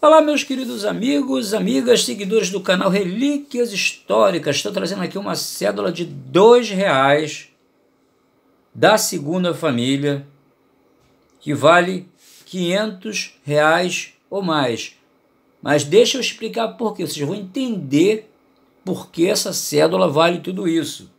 Olá, meus queridos amigos, amigas, seguidores do canal Relíquias Históricas. Estou trazendo aqui uma cédula de dois reais da segunda família, que vale 500 reais ou mais. Mas deixa eu explicar por quê. Vocês vão entender por que essa cédula vale tudo isso.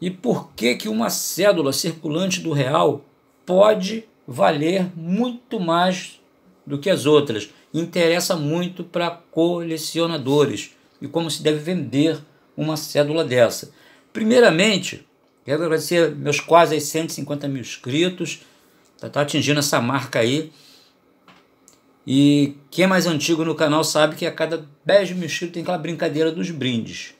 E por que, que uma cédula circulante do real pode valer muito mais do que as outras. Interessa muito para colecionadores e como se deve vender uma cédula dessa. Primeiramente, quero agradecer meus quase 150 mil inscritos, está tá atingindo essa marca aí. E quem é mais antigo no canal sabe que a cada 10 mil inscritos tem aquela brincadeira dos brindes.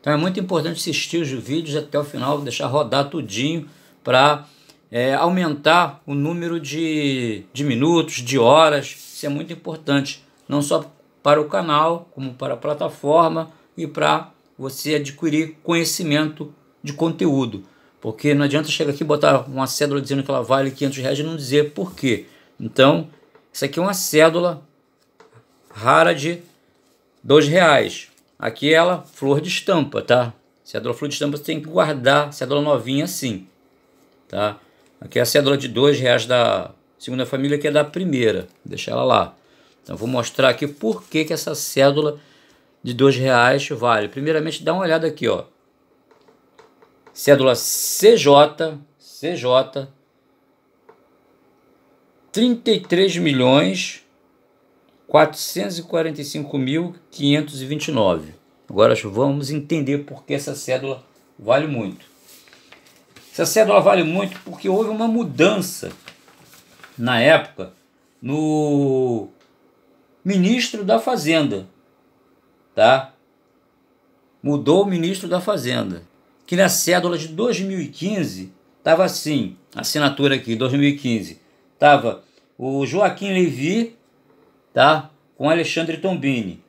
Então é muito importante assistir os vídeos até o final, deixar rodar tudinho para é, aumentar o número de, de minutos, de horas. Isso é muito importante, não só para o canal, como para a plataforma e para você adquirir conhecimento de conteúdo. Porque não adianta chegar aqui e botar uma cédula dizendo que ela vale 500 reais e não dizer por quê. Então, isso aqui é uma cédula rara de 2 reais. Aqui é ela, flor de estampa, tá? Cédula flor de estampa você tem que guardar, cédula novinha assim, tá? Aqui é a cédula de R$ reais da segunda família, que é da primeira. Deixa ela lá. Então, vou mostrar aqui por que, que essa cédula de R$ reais vale. Primeiramente, dá uma olhada aqui, ó. Cédula CJ, CJ, 33 milhões 445.529. Agora vamos entender por que essa cédula vale muito. Essa cédula vale muito porque houve uma mudança na época no ministro da Fazenda, tá? Mudou o ministro da Fazenda, que na cédula de 2015 estava assim, assinatura aqui 2015, estava o Joaquim Levi, tá? Com Alexandre Tombini.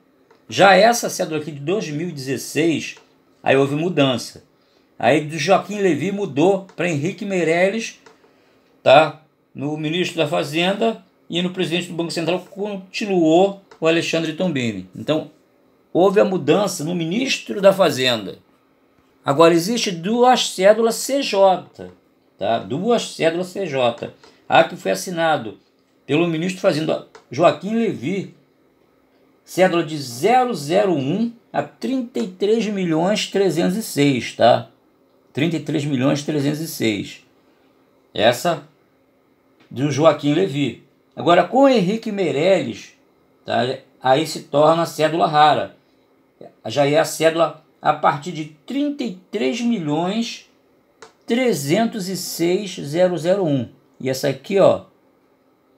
Já essa cédula aqui de 2016, aí houve mudança. Aí do Joaquim Levi mudou para Henrique Meirelles, tá? No ministro da Fazenda e no presidente do Banco Central continuou o Alexandre Tombini. Então, houve a mudança no ministro da Fazenda. Agora existe duas cédulas CJ, tá? Duas cédulas CJ. A que foi assinado pelo ministro Fazenda Joaquim Levi, cédula de 001 a 33 milhões 306, tá? 33.306. milhões 306. Essa do Joaquim Levi. Agora, com o Henrique Meirelles, tá, aí se torna a cédula rara. Já é a cédula a partir de 33.306.001. E essa aqui, ó,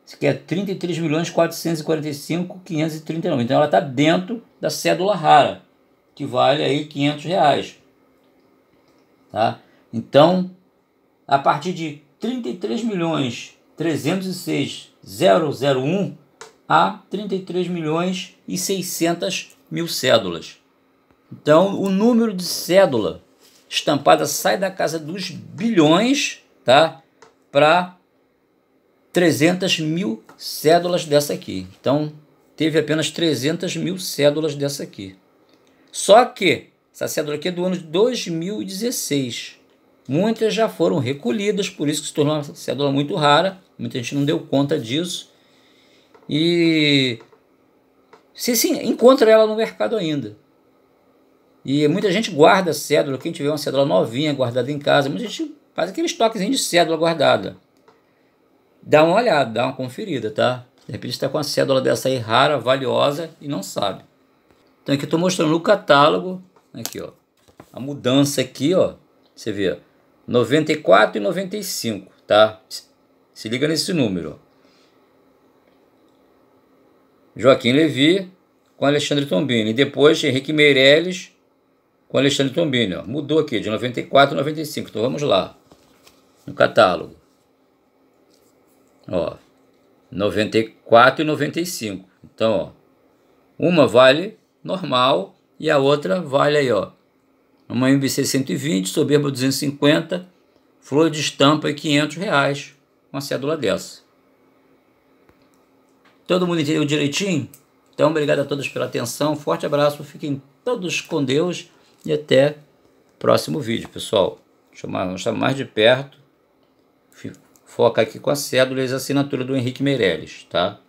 isso aqui é 33.445.539. Então ela está dentro da cédula rara, que vale aí 500 reais. Tá? Então, a partir de 33 milhões 306.001 a 33 milhões e 600 mil cédulas. Então, o número de cédula estampada sai da casa dos bilhões tá? para 300 mil cédulas dessa aqui. Então, teve apenas 300 mil cédulas dessa aqui. Só que é do ano de 2016. Muitas já foram recolhidas, por isso que se tornou uma cédula muito rara. Muita gente não deu conta disso. E se sim, encontra ela no mercado ainda. E muita gente guarda cédula. Quem tiver uma cédula novinha guardada em casa, muita gente faz aqueles toquezinhos de cédula guardada. Dá uma olhada, dá uma conferida, tá? De repente está com uma cédula dessa aí rara, valiosa e não sabe. Então aqui estou mostrando o catálogo Aqui, ó. A mudança aqui, ó. Você vê, 94 e 95, tá? Se liga nesse número. Joaquim Levi com Alexandre Tombini. Depois, Henrique Meirelles com Alexandre Tombini. Ó. Mudou aqui, de 94 a 95. Então, vamos lá. No catálogo. Ó. 94 e 95. Então, ó. Uma vale normal, e a outra vale aí, ó. Uma MBC 120, Soberba 250, Flor de Estampa e 500 reais, uma cédula dessa. Todo mundo entendeu direitinho? Então, obrigado a todos pela atenção, forte abraço, fiquem todos com Deus e até o próximo vídeo, pessoal. Deixa eu mostrar mais de perto. Foca aqui com a cédula e a assinatura do Henrique Meirelles, tá?